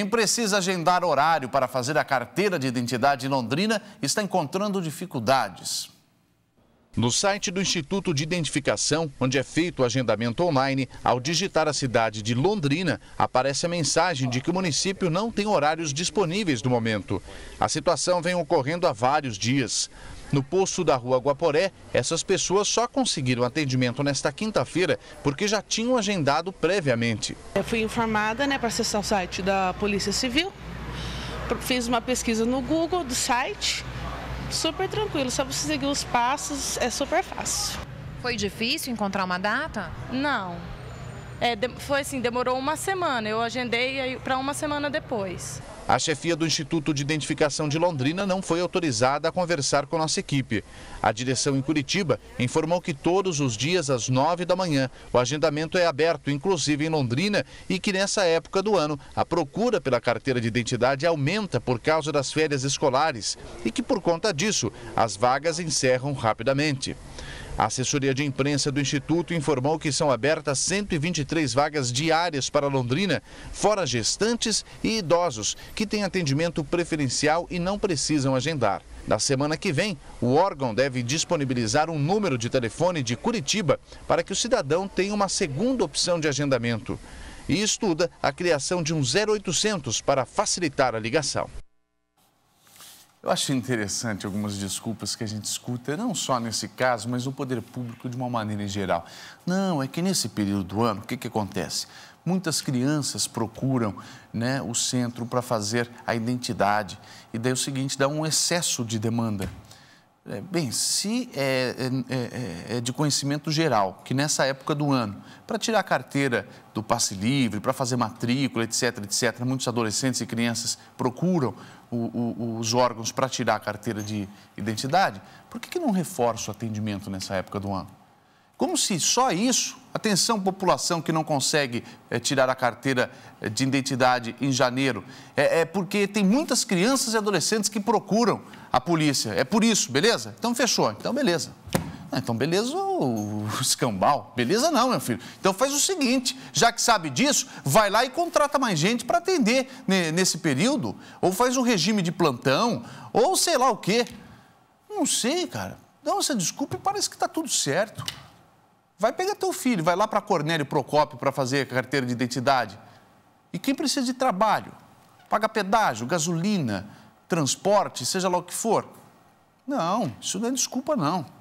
Quem precisa agendar horário para fazer a carteira de identidade em Londrina está encontrando dificuldades. No site do Instituto de Identificação, onde é feito o agendamento online, ao digitar a cidade de Londrina, aparece a mensagem de que o município não tem horários disponíveis no momento. A situação vem ocorrendo há vários dias. No posto da rua Guaporé, essas pessoas só conseguiram atendimento nesta quinta-feira porque já tinham agendado previamente. Eu fui informada né, para acessar o site da Polícia Civil, fiz uma pesquisa no Google do site, super tranquilo, só você seguir os passos, é super fácil. Foi difícil encontrar uma data? Não. É, foi assim, demorou uma semana. Eu agendei para uma semana depois. A chefia do Instituto de Identificação de Londrina não foi autorizada a conversar com nossa equipe. A direção em Curitiba informou que todos os dias às 9 da manhã o agendamento é aberto, inclusive em Londrina, e que nessa época do ano a procura pela carteira de identidade aumenta por causa das férias escolares e que por conta disso as vagas encerram rapidamente. A assessoria de imprensa do Instituto informou que são abertas 123 vagas diárias para Londrina, fora gestantes e idosos, que têm atendimento preferencial e não precisam agendar. Na semana que vem, o órgão deve disponibilizar um número de telefone de Curitiba para que o cidadão tenha uma segunda opção de agendamento. E estuda a criação de um 0800 para facilitar a ligação. Eu acho interessante algumas desculpas que a gente escuta, não só nesse caso, mas no poder público de uma maneira em geral. Não, é que nesse período do ano, o que, que acontece? Muitas crianças procuram né, o centro para fazer a identidade. E daí é o seguinte, dá um excesso de demanda. É, bem, se é, é, é, é, de conhecimento geral, que nessa época do ano, para tirar a carteira do passe livre, para fazer matrícula, etc., etc., muitos adolescentes e crianças procuram o, o, os órgãos para tirar a carteira de identidade, por que, que não reforça o atendimento nessa época do ano? Como se só isso Atenção, população que não consegue é, tirar a carteira eh, de identidade em janeiro. É, é, porque tem muitas crianças e adolescentes que procuram a polícia. É por isso, beleza? Então fechou. Então, beleza. Ah, então, beleza o escambau. Beleza não, meu filho. Então faz o seguinte, já que sabe disso, vai lá e contrata mais gente para atender nesse período. Ou faz um regime de plantão, ou sei lá o quê. Não sei, cara. Dá você desculpa e parece que está tudo certo. Vai pegar teu filho, vai lá para Cornélio Procópio para fazer a carteira de identidade. E quem precisa de trabalho? Paga pedágio, gasolina, transporte, seja lá o que for. Não, isso não é desculpa, não.